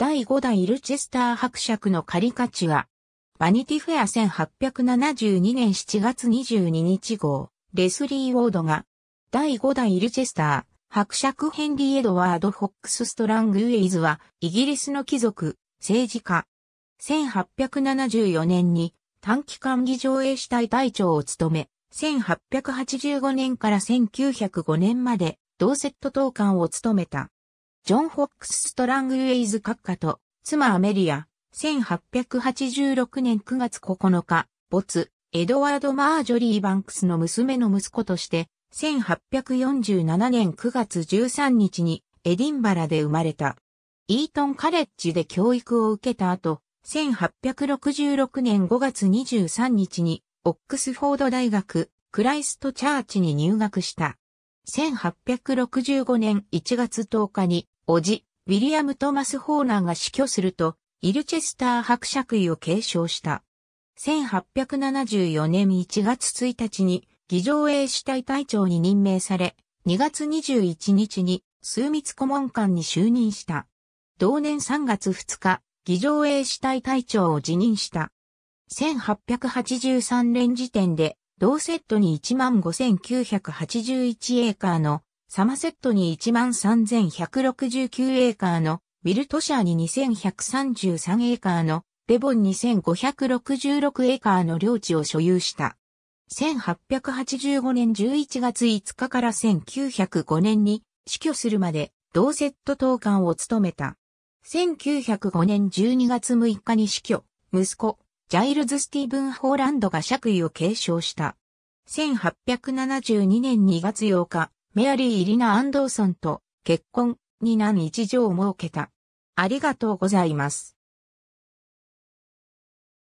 第5代ルチェスター伯爵のカリカチバニティフェア1872年7月22日号、レスリー・ウォードが、第5代ルチェスター、伯爵ヘンリー・エドワード・フォックス・ストラング・ウェイズは、イギリスの貴族、政治家。1874年に短期間議場衛士隊隊長を務め、1885年から1905年まで同セット党官を務めた。ジョン・フォックス・ストラングウェイズ閣下と、妻アメリア、1886年9月9日、没、エドワード・マージョリー・バンクスの娘の息子として、1847年9月13日にエディンバラで生まれた。イートン・カレッジで教育を受けた後、1866年5月23日に、オックスフォード大学、クライストチャーチに入学した。1865年1月10日に、おじ、ウィリアム・トマス・ホーナーが死去すると、イルチェスター伯爵位を継承した。1874年1月1日に、議場衛士隊隊長に任命され、2月21日に、枢密顧問官に就任した。同年3月2日、議場衛士隊隊長を辞任した。1883年時点で、同セットに15,981エーカーの、サマセットに13,169エーカーの、ウィルトシャーに2133エーカーの、デボン2566エーカーの領地を所有した。1885年11月5日から1905年に死去するまで同セット当館を務めた。1905年12月6日に死去、息子、ジャイルズ・スティーブン・ホーランドが爵位を継承した。1872年2月8日、メアリー・イリナ・アンドーソンと結婚に難一条を設けた。ありがとうございます。